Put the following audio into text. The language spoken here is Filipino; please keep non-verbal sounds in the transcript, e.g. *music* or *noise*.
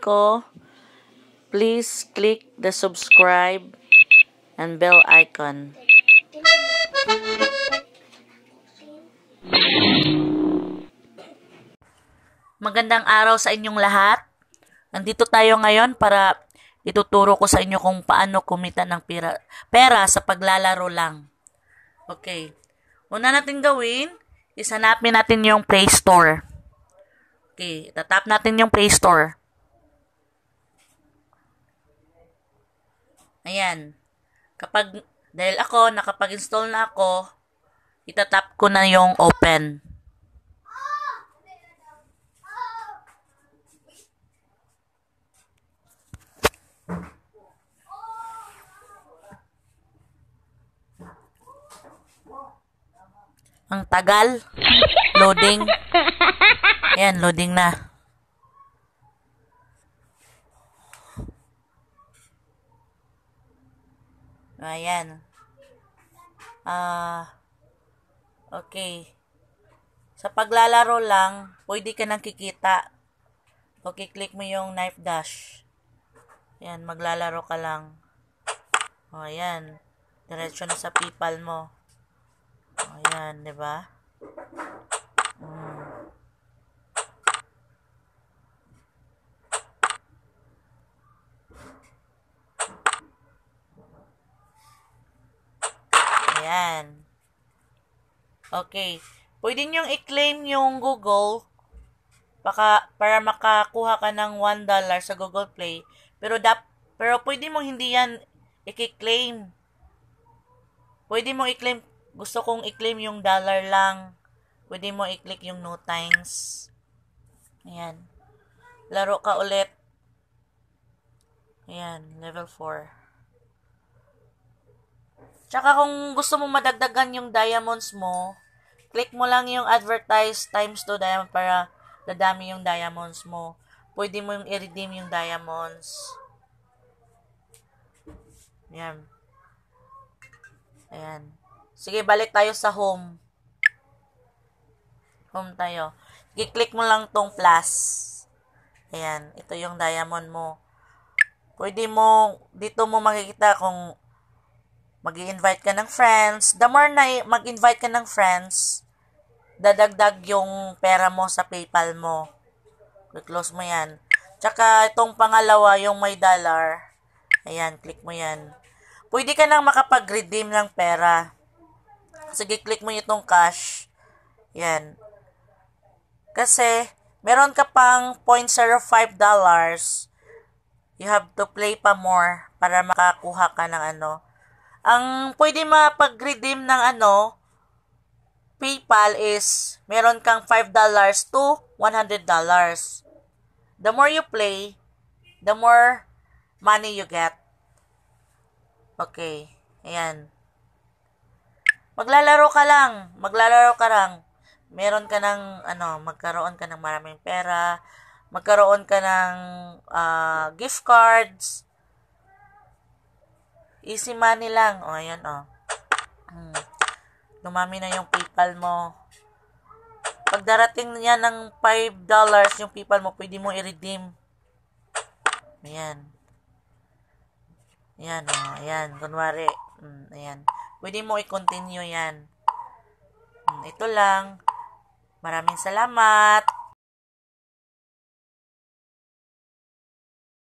ko, please click the subscribe and bell icon. Magandang araw sa inyong lahat. Nandito tayo ngayon para ituturo ko sa inyo kung paano kumita ng pera, pera sa paglalaro lang. Okay. Una natin gawin is hanapin natin yung Play Store. Okay, tatap natin yung Play Store. Ayan. Kapag, dahil ako, nakapag-install na ako, itatap ko na yung open. Ang tagal. Loading. *laughs* Ayan, loading na. Ayan. Ah, uh, okay. Sa paglalaro lang, pwede ka nang kikita. Okay, click mo yung knife dash. Ayan, maglalaro ka lang. O, oh, ayan. Diretso na sa people mo. O, ayan, ba? Diba? Ayan. Okay. Pwede niyong i-claim yung Google baka, para makakuha ka ng $1 sa Google Play. Pero, dap, pero pwede mong hindi yan i-claim. Pwede mong i-claim. Gusto kong i-claim yung dollar lang. Pwede mo i-click yung no thanks. Ayan. Laro ka ulit. Ayan, level 4. Tsaka kung gusto mo madagdagan yung diamonds mo, click mo lang yung advertise times to diamond para dadami yung diamonds mo. Pwede mo yung i-redeem yung diamonds. Yan. Ayan. Sige, balik tayo sa home. Home tayo. Sige, click mo lang tong plus. Ayan. Ito yung diamond mo. Pwede mo, dito mo makikita kung mag invite ka ng friends. The more na mag-invite ka ng friends, dadagdag yung pera mo sa PayPal mo. I-close mo yan. Tsaka itong pangalawa, yung may dollar. Ayan, click mo yan. Pwede ka nang makapag-redeem ng pera. Sige, click mo itong cash. Yan. Kasi, meron ka pang 0.05 dollars. You have to play pa more para makakuha ka ng ano, ang pwede mapag-redeem ng ano, PayPal is meron kang $5 to $100. The more you play, the more money you get. Okay. Ayan. Maglalaro ka lang. Maglalaro ka lang. Meron ka ng, ano, magkaroon ka ng maraming pera. Magkaroon ka ng uh, gift cards Easy money lang. O, ayan, o. Hmm. Dumami na yung PayPal mo. Pagdarating niya ng $5 yung PayPal mo, pwede mo i-redeem. Ayan. Ayan, o. Ayan, kunwari. Hmm, ayan. Pwede mo i-continue yan. Hmm, ito lang. Maraming salamat.